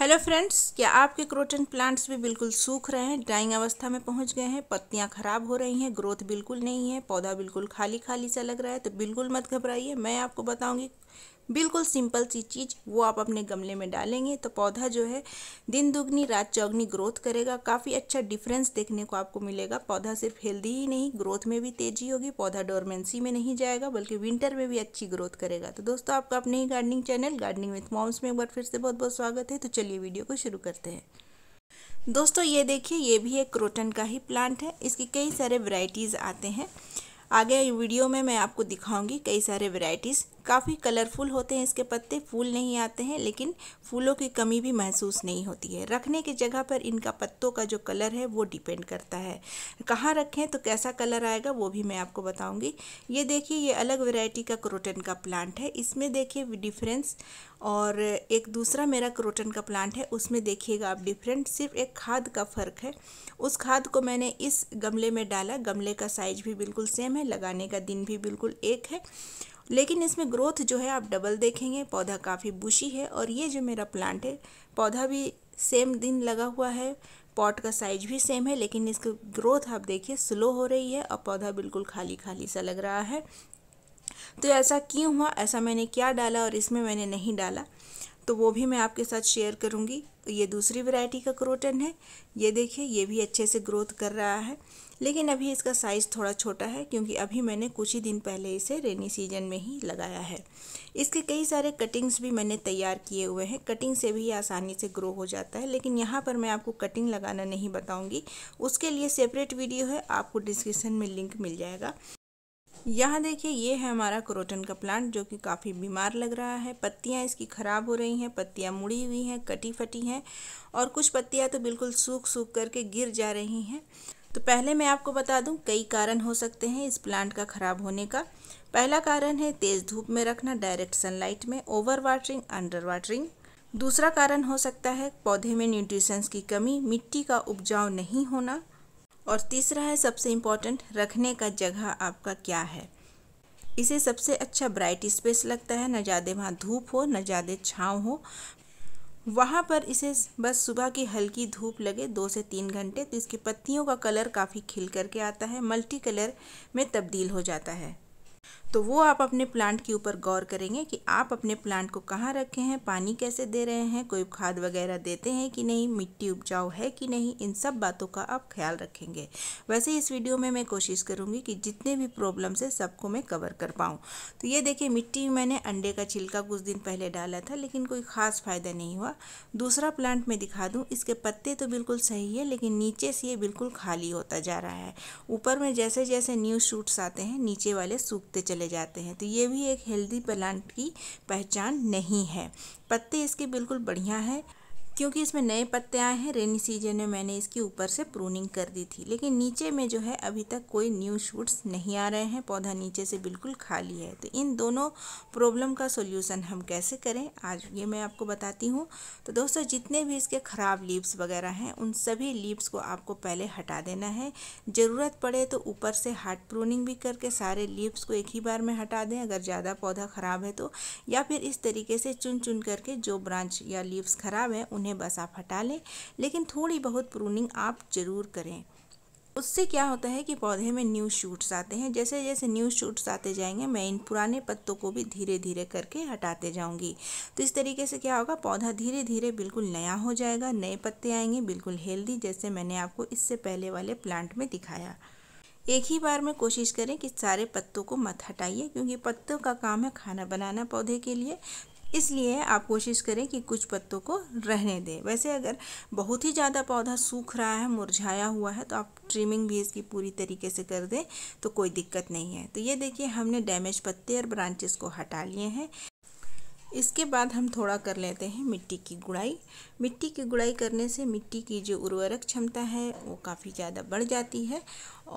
hello friends क्या आपके croton plants भी बिल्कुल सूख रहे हैं डाइंग अवस्था में पहुंच गए हैं पत्तियां खराब हो रही हैं ग्रोथ बिल्कुल नहीं है पौधा बिल्कुल खाली खाली सा लग रहा है तो बिल्कुल मत घबराइए मैं आपको बताऊंगी बिल्कुल सिंपल सी चीज़ वो आप अपने गमले में डालेंगे तो पौधा जो है दिन दुगनी रात चौगनी ग्रोथ करेगा काफ़ी अच्छा डिफरेंस देखने को आपको मिलेगा पौधा सिर्फ हेल्दी ही नहीं ग्रोथ में भी तेज़ी होगी पौधा डोरमेंसी में नहीं जाएगा बल्कि विंटर में भी अच्छी ग्रोथ करेगा तो दोस्तों आपका अपने ही gardening channel gardening with moms में एक बार फिर से बहुत बहुत स्वागत है तो चलिए वीडियो को शुरू करते हैं दोस्तों ये देखिए ये भी एक क्रोटन का ही प्लांट है इसकी कई सारे वराइटीज़ आते हैं आगे वीडियो में मैं आपको दिखाऊंगी कई सारे वेराइटीज़ काफ़ी कलरफुल होते हैं इसके पत्ते फूल नहीं आते हैं लेकिन फूलों की कमी भी महसूस नहीं होती है रखने की जगह पर इनका पत्तों का जो कलर है वो डिपेंड करता है कहाँ रखें तो कैसा कलर आएगा वो भी मैं आपको बताऊँगी ये देखिए ये अलग वेराइटी का क्रोटन का प्लांट है इसमें देखिए डिफरेंस और एक दूसरा मेरा क्रोटन का प्लांट है उसमें देखिएगा आप डिफरेंट सिर्फ एक खाद का फ़र्क है उस खाद को मैंने इस गमले में डाला गमले का साइज भी बिल्कुल सेम है लगाने का दिन भी बिल्कुल एक है लेकिन इसमें ग्रोथ जो है आप डबल देखेंगे पौधा काफ़ी बुशी है और ये जो मेरा प्लांट है पौधा भी सेम दिन लगा हुआ है पॉट का साइज भी सेम है लेकिन इसकी ग्रोथ आप देखिए स्लो हो रही है और पौधा बिल्कुल खाली खाली सा लग रहा है तो ऐसा क्यों हुआ ऐसा मैंने क्या डाला और इसमें मैंने नहीं डाला तो वो भी मैं आपके साथ शेयर करूँगी तो ये दूसरी वैरायटी का क्रोटन है ये देखिए ये भी अच्छे से ग्रोथ कर रहा है लेकिन अभी इसका साइज़ थोड़ा छोटा है क्योंकि अभी मैंने कुछ ही दिन पहले इसे रेनी सीजन में ही लगाया है इसके कई सारे कटिंग्स भी मैंने तैयार किए हुए हैं कटिंग से भी आसानी से ग्रो हो जाता है लेकिन यहाँ पर मैं आपको कटिंग लगाना नहीं बताऊँगी उसके लिए सेपरेट वीडियो है आपको डिस्क्रिप्सन में लिंक मिल जाएगा यहाँ देखिए ये है हमारा क्रोटन का प्लांट जो कि काफ़ी बीमार लग रहा है पत्तियाँ इसकी ख़राब हो रही हैं पत्तियाँ मुड़ी हुई हैं कटी फटी हैं और कुछ पत्तियाँ तो बिल्कुल सूख सूख करके गिर जा रही हैं तो पहले मैं आपको बता दूं कई कारण हो सकते हैं इस प्लांट का ख़राब होने का पहला कारण है तेज़ धूप में रखना डायरेक्ट सनलाइट में ओवर वाटरिंग अंडर वाटरिंग दूसरा कारण हो सकता है पौधे में न्यूट्रिशंस की कमी मिट्टी का उपजाऊ नहीं होना और तीसरा है सबसे इम्पॉर्टेंट रखने का जगह आपका क्या है इसे सबसे अच्छा ब्राइट स्पेस लगता है न ज़्यादा वहाँ धूप हो न ज़्यादा छाँव हो वहाँ पर इसे बस सुबह की हल्की धूप लगे दो से तीन घंटे तो इसकी पत्तियों का कलर काफ़ी खिल करके आता है मल्टी कलर में तब्दील हो जाता है तो वो आप अपने प्लांट के ऊपर गौर करेंगे कि आप अपने प्लांट को कहाँ रखे हैं पानी कैसे दे रहे हैं कोई खाद वगैरह देते हैं कि नहीं मिट्टी उपजाऊ है कि नहीं इन सब बातों का आप ख्याल रखेंगे वैसे इस वीडियो में मैं कोशिश करूँगी कि जितने भी प्रॉब्लम्स है सबको मैं कवर कर पाऊँ तो ये देखिए मिट्टी मैंने अंडे का छिलका कुछ दिन पहले डाला था लेकिन कोई ख़ास फ़ायदा नहीं हुआ दूसरा प्लांट मैं दिखा दूँ इसके पत्ते तो बिल्कुल सही है लेकिन नीचे से ये बिल्कुल खाली होता जा रहा है ऊपर में जैसे जैसे न्यू शूट्स आते हैं नीचे वाले सूखते चले चले जाते हैं तो ये भी एक हेल्दी प्लांट की पहचान नहीं है पत्ते इसके बिल्कुल बढ़िया है क्योंकि इसमें नए पत्ते आए हैं रेनी सीजन में मैंने इसकी ऊपर से प्रूनिंग कर दी थी लेकिन नीचे में जो है अभी तक कोई न्यू शूट्स नहीं आ रहे हैं पौधा नीचे से बिल्कुल खाली है तो इन दोनों प्रॉब्लम का सोल्यूसन हम कैसे करें आज ये मैं आपको बताती हूँ तो दोस्तों जितने भी इसके ख़राब लीव्स वगैरह हैं उन सभी लीव्स को आपको पहले हटा देना है ज़रूरत पड़े तो ऊपर से हार्ट प्रूनिंग भी करके सारे लीव्स को एक ही बार में हटा दें अगर ज़्यादा पौधा ख़राब है तो या फिर इस तरीके से चुन चुन करके जो ब्रांच या लीव्स ख़राब हैं उन्हें उन्हें बस आप हटा लें लेकिन थोड़ी बहुत प्रूनिंग आप ज़रूर करें उससे क्या होता है कि पौधे में न्यू शूट्स आते हैं जैसे जैसे न्यू शूट्स आते जाएंगे मैं इन पुराने पत्तों को भी धीरे धीरे करके हटाते जाऊंगी तो इस तरीके से क्या होगा पौधा धीरे धीरे बिल्कुल नया हो जाएगा नए पत्ते आएंगे बिल्कुल हेल्दी जैसे मैंने आपको इससे पहले वाले प्लांट में दिखाया एक ही बार में कोशिश करें कि सारे पत्तों को मत हटाइए क्योंकि पत्तों का काम है खाना बनाना पौधे के लिए इसलिए आप कोशिश करें कि कुछ पत्तों को रहने दें वैसे अगर बहुत ही ज़्यादा पौधा सूख रहा है मुरझाया हुआ है तो आप ट्रिमिंग भी इसकी पूरी तरीके से कर दें तो कोई दिक्कत नहीं है तो ये देखिए हमने डैमेज पत्ते और ब्रांचेस को हटा लिए हैं इसके बाद हम थोड़ा कर लेते हैं मिट्टी की गुड़ाई मिट्टी की गुड़ाई करने से मिट्टी की जो उर्वरक क्षमता है वो काफ़ी ज़्यादा बढ़ जाती है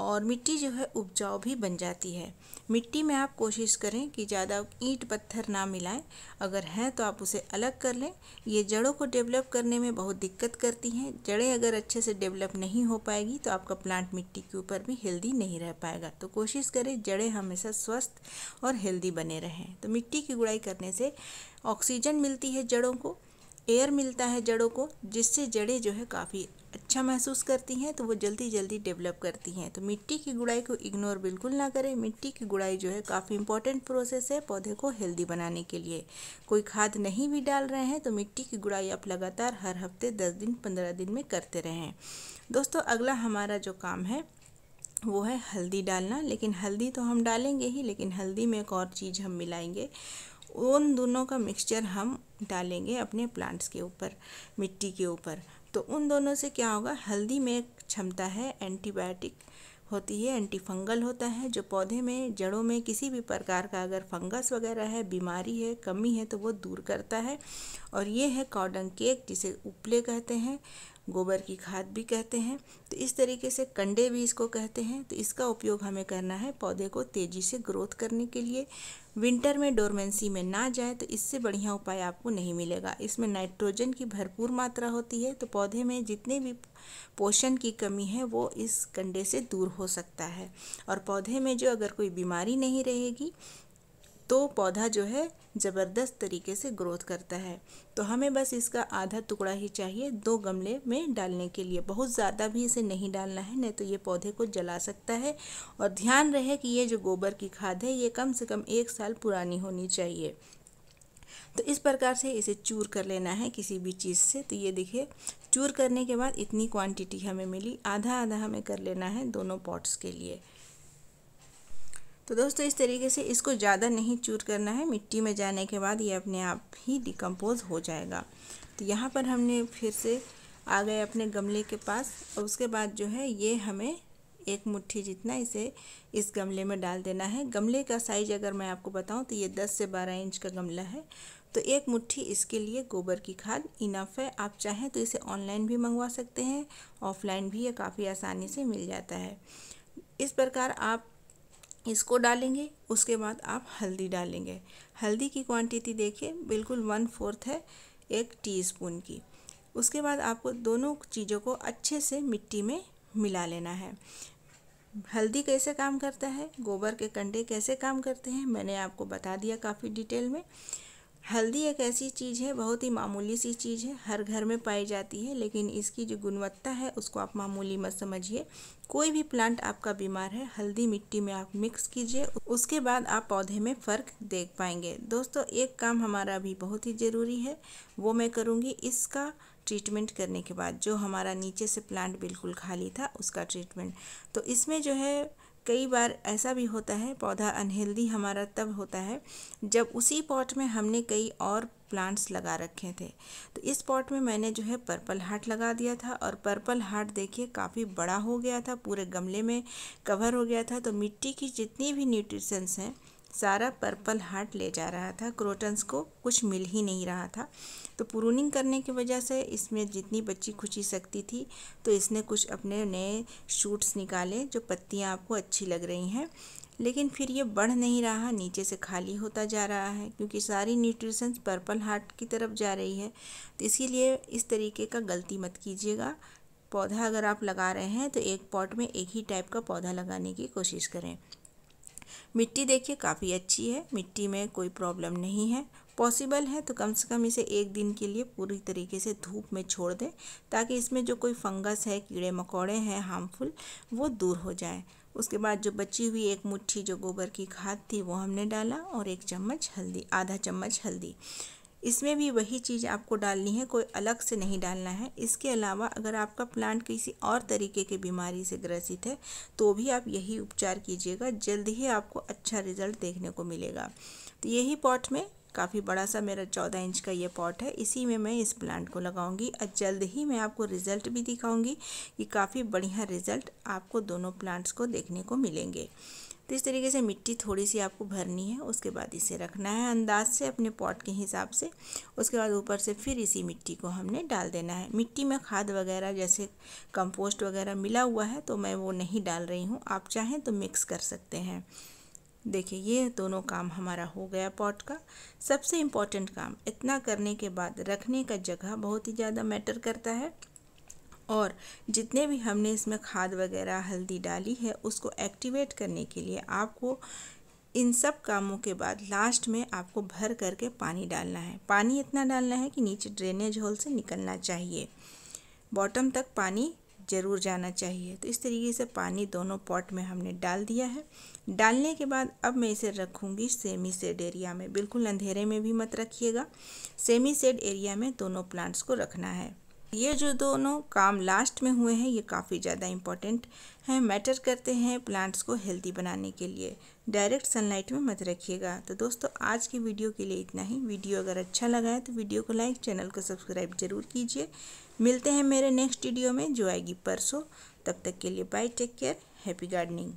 और मिट्टी जो है उपजाऊ भी बन जाती है मिट्टी में आप कोशिश करें कि ज़्यादा ईंट पत्थर ना मिलाएं अगर हैं तो आप उसे अलग कर लें ये जड़ों को डेवलप करने में बहुत दिक्कत करती हैं जड़ें अगर अच्छे से डेवलप नहीं हो पाएगी तो आपका प्लांट मिट्टी के ऊपर भी हेल्दी नहीं रह पाएगा तो कोशिश करें जड़ें हमेशा स्वस्थ और हेल्दी बने रहें तो मिट्टी की गुड़ाई करने से ऑक्सीजन मिलती है जड़ों को एयर मिलता है जड़ों को जिससे जड़ें जो है काफ़ी अच्छा महसूस करती हैं तो वो जल्दी जल्दी डेवलप करती हैं तो मिट्टी की गुड़ाई को इग्नोर बिल्कुल ना करें मिट्टी की गुड़ाई जो है काफ़ी इंपॉर्टेंट प्रोसेस है पौधे को हेल्दी बनाने के लिए कोई खाद नहीं भी डाल रहे हैं तो मिट्टी की गुड़ाई आप लगातार हर हफ्ते दस दिन पंद्रह दिन में करते रहें दोस्तों अगला हमारा जो काम है वो है हल्दी डालना लेकिन हल्दी तो हम डालेंगे ही लेकिन हल्दी में एक और चीज़ हम मिलाएंगे उन दोनों का मिक्सचर हम डालेंगे अपने प्लांट्स के ऊपर मिट्टी के ऊपर तो उन दोनों से क्या होगा हल्दी में क्षमता है एंटीबायोटिक होती है एंटी फंगल होता है जो पौधे में जड़ों में किसी भी प्रकार का अगर फंगस वगैरह है बीमारी है कमी है तो वो दूर करता है और ये है कॉडन केक जिसे उपले कहते हैं गोबर की खाद भी कहते हैं तो इस तरीके से कंडे भी इसको कहते हैं तो इसका उपयोग हमें करना है पौधे को तेज़ी से ग्रोथ करने के लिए विंटर में डोरमेंसी में ना जाए तो इससे बढ़िया उपाय आपको नहीं मिलेगा इसमें नाइट्रोजन की भरपूर मात्रा होती है तो पौधे में जितने भी पोषण की कमी है वो इस कंडे से दूर हो सकता है और पौधे में जो अगर कोई बीमारी नहीं रहेगी तो पौधा जो है ज़बरदस्त तरीके से ग्रोथ करता है तो हमें बस इसका आधा टुकड़ा ही चाहिए दो गमले में डालने के लिए बहुत ज़्यादा भी इसे नहीं डालना है नहीं तो ये पौधे को जला सकता है और ध्यान रहे कि ये जो गोबर की खाद है ये कम से कम एक साल पुरानी होनी चाहिए तो इस प्रकार से इसे चूर कर लेना है किसी भी चीज़ से तो ये देखिए चूर करने के बाद इतनी क्वांटिटी हमें मिली आधा आधा हमें कर लेना है दोनों पॉट्स के लिए तो दोस्तों इस तरीके से इसको ज़्यादा नहीं चूर करना है मिट्टी में जाने के बाद ये अपने आप ही डिकम्पोज़ हो जाएगा तो यहाँ पर हमने फिर से आ गए अपने गमले के पास और उसके बाद जो है ये हमें एक मुट्ठी जितना इसे इस गमले में डाल देना है गमले का साइज अगर मैं आपको बताऊं तो ये 10 से 12 इंच का गमला है तो एक मुट्ठी इसके लिए गोबर की खाद इनफ है आप चाहें तो इसे ऑनलाइन भी मंगवा सकते हैं ऑफलाइन भी ये काफ़ी आसानी से मिल जाता है इस प्रकार आप इसको डालेंगे उसके बाद आप हल्दी डालेंगे हल्दी की क्वांटिटी देखिए बिल्कुल वन फोर्थ है एक टीस्पून की उसके बाद आपको दोनों चीज़ों को अच्छे से मिट्टी में मिला लेना है हल्दी कैसे काम करता है गोबर के कंडे कैसे काम करते हैं मैंने आपको बता दिया काफ़ी डिटेल में हल्दी एक ऐसी चीज़ है बहुत ही मामूली सी चीज़ है हर घर में पाई जाती है लेकिन इसकी जो गुणवत्ता है उसको आप मामूली मत समझिए कोई भी प्लांट आपका बीमार है हल्दी मिट्टी में आप मिक्स कीजिए उसके बाद आप पौधे में फ़र्क देख पाएंगे दोस्तों एक काम हमारा अभी बहुत ही ज़रूरी है वो मैं करूँगी इसका ट्रीटमेंट करने के बाद जो हमारा नीचे से प्लांट बिल्कुल खाली था उसका ट्रीटमेंट तो इसमें जो है कई बार ऐसा भी होता है पौधा अनहेल्दी हमारा तब होता है जब उसी पॉट में हमने कई और प्लांट्स लगा रखे थे तो इस पॉट में मैंने जो है पर्पल हार्ट लगा दिया था और पर्पल हार्ट देखिए काफ़ी बड़ा हो गया था पूरे गमले में कवर हो गया था तो मिट्टी की जितनी भी न्यूट्रिशंस हैं सारा पर्पल हार्ट ले जा रहा था क्रोटन्स को कुछ मिल ही नहीं रहा था तो प्रूनिंग करने की वजह से इसमें जितनी बच्ची खुची सकती थी तो इसने कुछ अपने नए शूट्स निकाले जो पत्तियाँ आपको अच्छी लग रही हैं लेकिन फिर ये बढ़ नहीं रहा नीचे से खाली होता जा रहा है क्योंकि सारी न्यूट्रिशंस पर्पल हार्ट की तरफ जा रही है तो इसीलिए इस तरीके का गलती मत कीजिएगा पौधा अगर आप लगा रहे हैं तो एक पॉट में एक ही टाइप का पौधा लगाने की कोशिश करें मिट्टी देखिए काफ़ी अच्छी है मिट्टी में कोई प्रॉब्लम नहीं है पॉसिबल है तो कम से कम इसे एक दिन के लिए पूरी तरीके से धूप में छोड़ दें ताकि इसमें जो कोई फंगस है कीड़े मकोड़े हैं हार्मफुल वो दूर हो जाए उसके बाद जो बची हुई एक मुट्ठी जो गोबर की खाद थी वो हमने डाला और एक चम्मच हल्दी आधा चम्मच हल्दी इसमें भी वही चीज़ आपको डालनी है कोई अलग से नहीं डालना है इसके अलावा अगर आपका प्लांट किसी और तरीके के बीमारी से ग्रसित है तो भी आप यही उपचार कीजिएगा जल्द ही आपको अच्छा रिजल्ट देखने को मिलेगा तो यही पॉट में काफ़ी बड़ा सा मेरा चौदह इंच का ये पॉट है इसी में मैं इस प्लांट को लगाऊंगी और जल्द ही मैं आपको रिज़ल्ट भी दिखाऊंगी कि काफ़ी बढ़िया रिज़ल्ट आपको दोनों प्लांट्स को देखने को मिलेंगे तो इस तरीके से मिट्टी थोड़ी सी आपको भरनी है उसके बाद इसे रखना है अंदाज से अपने पॉट के हिसाब से उसके बाद ऊपर से फिर इसी मिट्टी को हमने डाल देना है मिट्टी में खाद वगैरह जैसे कंपोस्ट वगैरह मिला हुआ है तो मैं वो नहीं डाल रही हूँ आप चाहें तो मिक्स कर सकते हैं देखिए ये दोनों काम हमारा हो गया पॉट का सबसे इम्पॉर्टेंट काम इतना करने के बाद रखने का जगह बहुत ही ज़्यादा मैटर करता है और जितने भी हमने इसमें खाद वगैरह हल्दी डाली है उसको एक्टिवेट करने के लिए आपको इन सब कामों के बाद लास्ट में आपको भर करके पानी डालना है पानी इतना डालना है कि नीचे ड्रेनेज होल से निकलना चाहिए बॉटम तक पानी ज़रूर जाना चाहिए तो इस तरीके से पानी दोनों पॉट में हमने डाल दिया है डालने के बाद अब मैं इसे रखूँगी सेमी सेड एरिया में बिल्कुल अंधेरे में भी मत रखिएगा सेमी सेड एरिया में दोनों प्लांट्स को रखना है ये जो दोनों काम लास्ट में हुए हैं ये काफ़ी ज़्यादा इम्पॉर्टेंट हैं मैटर करते हैं प्लांट्स को हेल्दी बनाने के लिए डायरेक्ट सनलाइट में मत रखिएगा तो दोस्तों आज की वीडियो के लिए इतना ही वीडियो अगर अच्छा लगा है तो वीडियो को लाइक चैनल को सब्सक्राइब जरूर कीजिए मिलते हैं मेरे नेक्स्ट वीडियो में जो आएगी परसों तब तक के लिए bye take care happy gardening